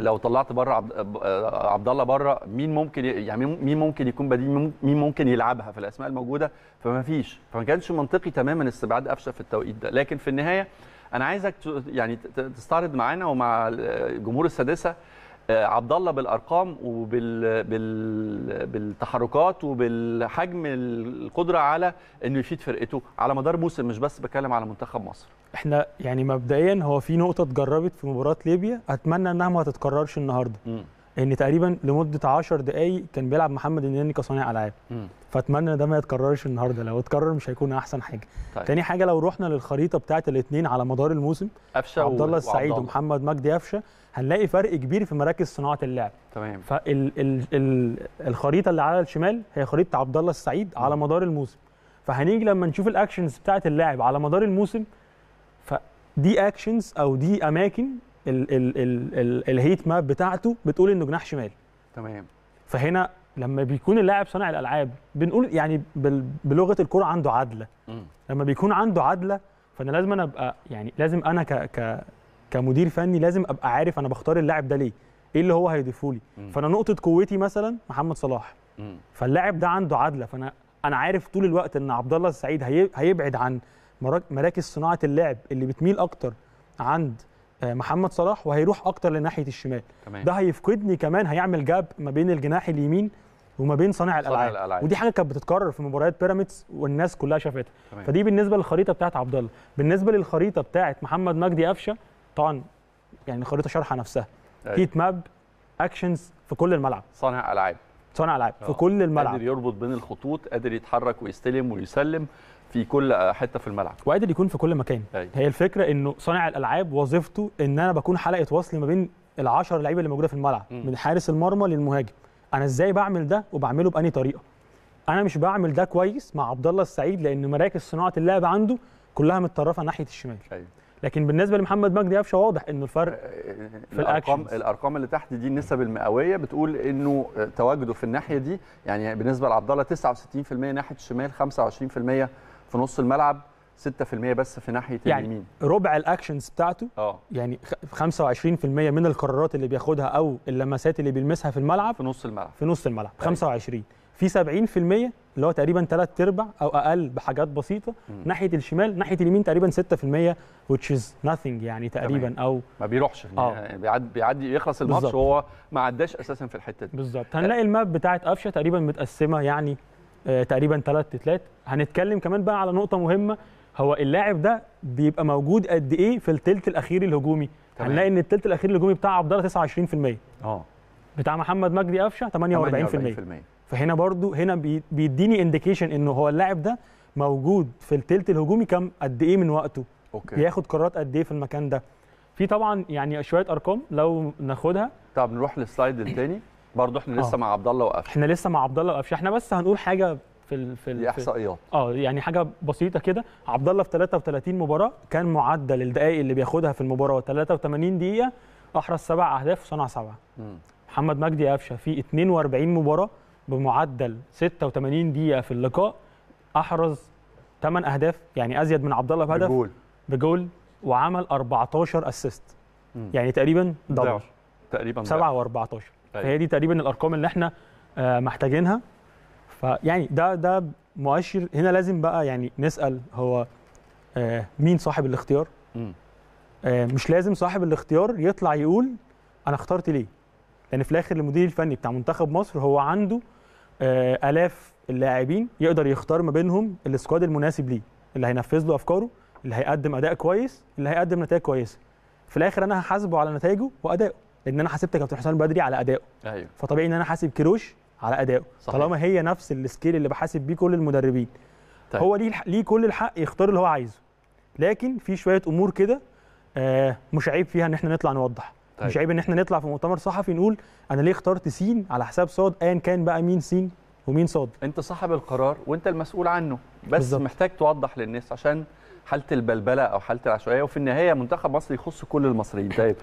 لو طلعت بره عبد آه، الله بره مين ممكن يعني مين ممكن يكون بديل مين ممكن يلعبها في الاسماء الموجوده فما فيش فما كانش منطقي تماما استبعاد قفشه في التوقيت ده لكن في النهايه انا عايزك يعني تستعرض معانا ومع جمهور السادسه عبد الله بالارقام وبال بال... بالتحركات وبالحجم القدره على انه يفيد فرقته على مدار موسم مش بس بتكلم على منتخب مصر احنا يعني مبدئيا هو في نقطه اتجربت في مباراه ليبيا اتمنى انها ما تتكررش النهارده ان تقريبا لمده 10 دقائق كان بيلعب محمد النني كصانع العاب فاتمنى ده ما يتكررش النهارده لو اتكرر مش هيكون احسن حاجه طيب. تاني حاجه لو رحنا للخريطه بتاعه الاثنين على مدار الموسم قفشه عبد الله السعيد ومحمد مجدي قفشه هنلاقي فرق كبير في مراكز صناعه اللعب تمام فالخريطه اللي على الشمال هي خريطه عبد الله السعيد م. على مدار الموسم فهنيجي لما نشوف الاكشنز بتاعه اللاعب على مدار الموسم فدي اكشنز او دي اماكن الهيت ماب بتاعته بتقول انه جناح شمال تمام فهنا لما بيكون اللاعب صانع الالعاب بنقول يعني بلغه الكره عنده عدله لما بيكون عنده عدله فانا لازم انا ابقى يعني لازم انا ك ك كمدير فني لازم ابقى عارف انا بختار اللاعب ده ليه ايه اللي هو هيضيفه لي فانا نقطه قوتي مثلا محمد صلاح فاللاعب ده عنده عدله فانا انا عارف طول الوقت ان عبد الله السعيد هيبعد عن مراكز صناعه اللعب اللي بتميل اكتر عند آه، محمد صلاح وهيروح اكتر لناحيه الشمال تمام. ده هيفقدني كمان هيعمل جاب ما بين الجناح اليمين وما بين صانع الالعاب, الألعاب. ودي حاجه كانت بتتكرر في مباريات بيراميدز والناس كلها شافتها فدي بالنسبه للخريطه بتاعت عبد الله بالنسبه للخريطه بتاعت محمد مجدي قفشه طبعا يعني الخريطه شارحه نفسها هيت ماب اكشنز في كل الملعب صانع العاب صانع العاب في آه. كل الملعب قادر يربط بين الخطوط قادر يتحرك ويستلم ويسلم في كل حته في الملعب وقادر يكون في كل مكان أي. أيوة. هي الفكره انه صانع الالعاب وظيفته ان انا بكون حلقه وصل ما بين ال10 لعيبه اللي موجوده في الملعب م. من حارس المرمى للمهاجم انا ازاي بعمل ده وبعمله باني طريقه انا مش بعمل ده كويس مع عبد الله السعيد لان مراكز صناعه اللعب عنده كلها متطرفه ناحيه الشمال أيوة. لكن بالنسبه لمحمد مجدي قفشه واضح انه الفرق آه، آه، آه، في الارقام الارقام اللي تحت دي النسب المئويه بتقول انه تواجده في الناحيه دي يعني بالنسبه لعبد الله 69% ناحيه الشمال 25% في نص الملعب 6% بس في ناحيه يعني اليمين ربع الاكشنز بتاعته اه يعني 25% من القرارات اللي بياخدها او اللمسات اللي بيلمسها في الملعب في نص الملعب في نص الملعب أيوة. طيب. 25 في 70% اللي هو تقريبا ثلاث ارباع او اقل بحاجات بسيطه م. ناحيه الشمال ناحيه اليمين تقريبا 6% which is nothing يعني تقريبا تمام. او ما بيروحش آه. يعني بيعدي بيعدي يخلص الماتش وهو ما عداش اساسا في الحته دي بالظبط هنلاقي الماب بتاعه قفشه تقريبا متقسمه يعني آه، تقريبا ثلاث 3 هنتكلم كمان بقى على نقطه مهمه هو اللاعب ده بيبقى موجود قد ايه في الثلث الاخير الهجومي هنلاقي ان الثلث الاخير الهجومي بتاع عبد الله 29% اه بتاع محمد مجدي قفشه 48%, 48 فهنا برضو هنا بيديني انديكيشن انه هو اللاعب ده موجود في الثلث الهجومي كام قد ايه من وقته أوكي. بياخد قرارات قد ايه في المكان ده في طبعا يعني شويه ارقام لو ناخدها طب نروح للسلايد الثاني برضه احنا آه. لسه أوه. مع عبد الله وقفشه احنا لسه مع عبد الله وقفشه احنا بس هنقول حاجه في ال في ال احصائيات اه يعني حاجه بسيطه كده عبد الله في 33 مباراه كان معدل الدقائق اللي بياخدها في المباراه 83 دقيقه احرز سبع اهداف وصنع سبعه محمد مجدي قفشه في 42 مباراه بمعدل 86 دقيقه في اللقاء احرز 8 اهداف يعني ازيد من عبد الله بهدف بجول بجول وعمل 14 اسيست يعني تقريبا دبل تقريبا 7 و14 طيب. فهي دي تقريبا الارقام اللي احنا آه، محتاجينها فيعني ده ده مؤشر هنا لازم بقى يعني نسال هو آه، مين صاحب الاختيار؟ آه، مش لازم صاحب الاختيار يطلع يقول انا اخترت ليه؟ لان في الاخر المدير الفني بتاع منتخب مصر هو عنده آه، الاف اللاعبين يقدر يختار ما بينهم السكواد المناسب ليه اللي هينفذ له افكاره اللي هيقدم اداء كويس اللي هيقدم نتائج كويسه في الاخر انا هحاسبه على نتائجه وادائه لان انا حاسبت كابتن حسام بدري على ادائه ايوه فطبيعي ان انا حاسب كيروش على ادائه صحيح. طالما هي نفس السكيل اللي بحاسب بيه كل المدربين طيب. هو ليه ليه كل الحق يختار اللي هو عايزه لكن في شويه امور كده آه، مش عيب فيها ان احنا نطلع نوضح طيب. مش عيب ان احنا نطلع في مؤتمر صحفي نقول انا ليه اخترت سين على حساب صاد ايا كان بقى مين سين ومين صاد انت صاحب القرار وانت المسؤول عنه بس بالزبط. محتاج توضح للناس عشان حاله البلبله او حاله العشوائيه وفي النهايه منتخب مصر يخص كل المصريين طيب